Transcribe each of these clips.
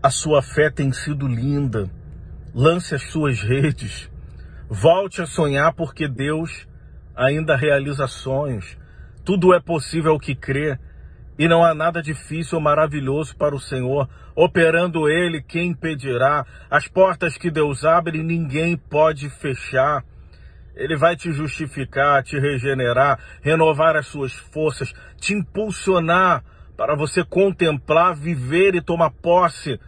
A sua fé tem sido linda. Lance as suas redes. Volte a sonhar, porque Deus ainda realiza sonhos. Tudo é possível ao que crê, e não há nada difícil ou maravilhoso para o Senhor. Operando Ele, quem impedirá? As portas que Deus abre, ninguém pode fechar. Ele vai te justificar, te regenerar, renovar as suas forças, te impulsionar para você contemplar, viver e tomar posse,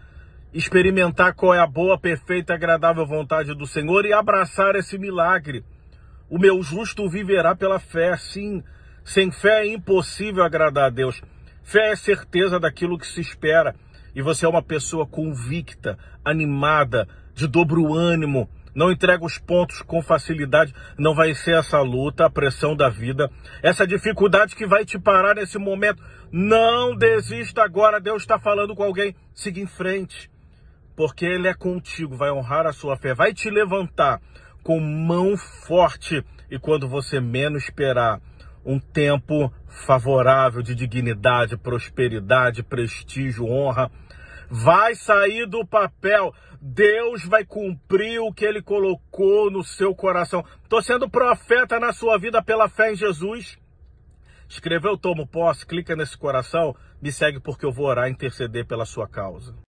experimentar qual é a boa, perfeita e agradável vontade do Senhor e abraçar esse milagre. O meu justo viverá pela fé, sim. Sem fé é impossível agradar a Deus. Fé é certeza daquilo que se espera. E você é uma pessoa convicta, animada, de dobro ânimo, não entrega os pontos com facilidade, não vai ser essa luta, a pressão da vida, essa dificuldade que vai te parar nesse momento. Não desista agora, Deus está falando com alguém, siga em frente, porque Ele é contigo, vai honrar a sua fé, vai te levantar com mão forte e quando você menos esperar. Um tempo favorável de dignidade, prosperidade, prestígio, honra vai sair do papel. Deus vai cumprir o que ele colocou no seu coração. Estou sendo profeta na sua vida pela fé em Jesus. Escreveu, tomo posse, clica nesse coração, me segue porque eu vou orar e interceder pela sua causa.